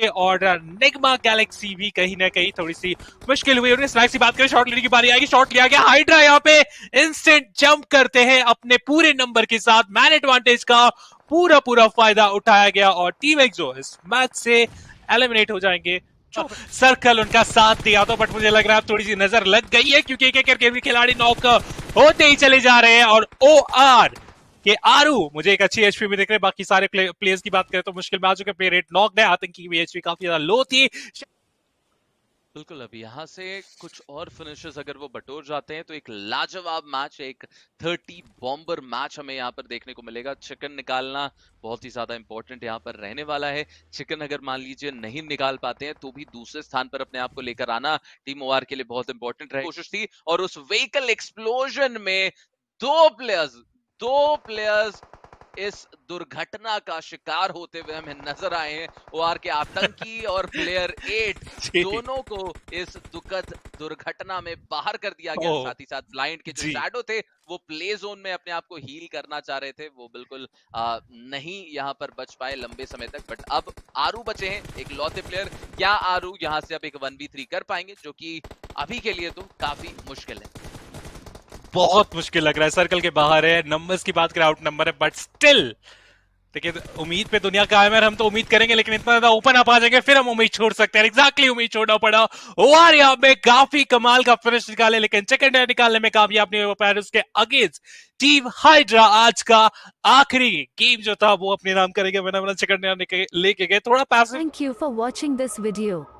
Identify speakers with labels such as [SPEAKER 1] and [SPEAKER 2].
[SPEAKER 1] के और Nigma Galaxy भी कहीं ना कहीं थोड़ी सी मुश्किल हुई उन्हें स्नैक्स की बात करें शॉर्ट लेने की बारी आएगी शॉर्ट लिया गया हाइड्रा यहाँ पे इंस्टेंट जंप करते हैं अपने पूरे नंबर के साथ मैन एडवांटेज का पूरा पूरा फायदा उठाया गया और टीम एक्सो इस मैच से एलिमिनेट हो जाएंगे सर्कल उनका साथ दिया तो बट मुझे लग रहा है थोड़ी सी नजर लग गई है क्योंकि एक एक करके भी खिलाड़ी नॉक होते ही चले जा रहे हैं और ओ आर कि आरू मुझे एक अच्छी एचपी में देख रहे बाकी सारे प्लेयर्स की बात करें तो मुश्किल में आ चुके प्ले रेट नॉक है आतंकी की एचपी काफी ज्यादा लो थी
[SPEAKER 2] बिल्कुल अब यहाँ से कुछ और फिनिशेस अगर वो बटोर जाते हैं तो एक लाजवाब मैच एक 30 बॉम्बर मैच हमें यहाँ पर देखने को मिलेगा चिकन निकालना बहुत ही ज्यादा इंपॉर्टेंट यहाँ पर रहने वाला है चिकन अगर मान लीजिए नहीं निकाल पाते हैं तो भी दूसरे स्थान पर अपने आप को लेकर आना टीम ओआर के लिए बहुत इंपॉर्टेंट रहे कोशिश थी और उस व्हीकल एक्सप्लोजन में दो प्लेयर्स दो प्लेयर्स इस दुर्घटना का शिकार होते हुए हमें नजर आए हैं ओ आर के आतंकी और प्लेयर एट दोनों को इस दुखद दुर्घटना में बाहर कर दिया गया साथ ही साथ ब्लाइंड के जो शैडो थे वो प्ले जोन में अपने आप को हील करना चाह रहे थे वो बिल्कुल आ, नहीं यहाँ पर बच पाए लंबे समय तक बट अब आरू बचे हैं एक लौते प्लेयर क्या आरू यहाँ से अब एक वन बी थ्री कर पाएंगे जो कि अभी के लिए तो काफी मुश्किल है
[SPEAKER 1] बहुत मुश्किल लग रहा है सर्कल के बाहर है नंबर्स की बात करें आउट नंबर है बट स्टिल देखिए उम्मीद पे दुनिया कायम है हम तो उम्मीद करेंगे लेकिन इतना ज्यादा ओपन आप आ जाएंगे फिर हम उम्मीद छोड़ सकते हैं एग्जैक्टली उम्मीद छोड़ना पड़ा और यहाँ पे काफी कमाल का फिनिश निकाले लेकिन सेकंड एयर निकालने में कामयाब नहीं हो पाया उसके अगेंस्ट टीम हाइड्रा आज का आखिरी गेम जो था वो अपने नाम करेंगे मैंने लेके गए थोड़ा पैसा thank you
[SPEAKER 2] for watching this video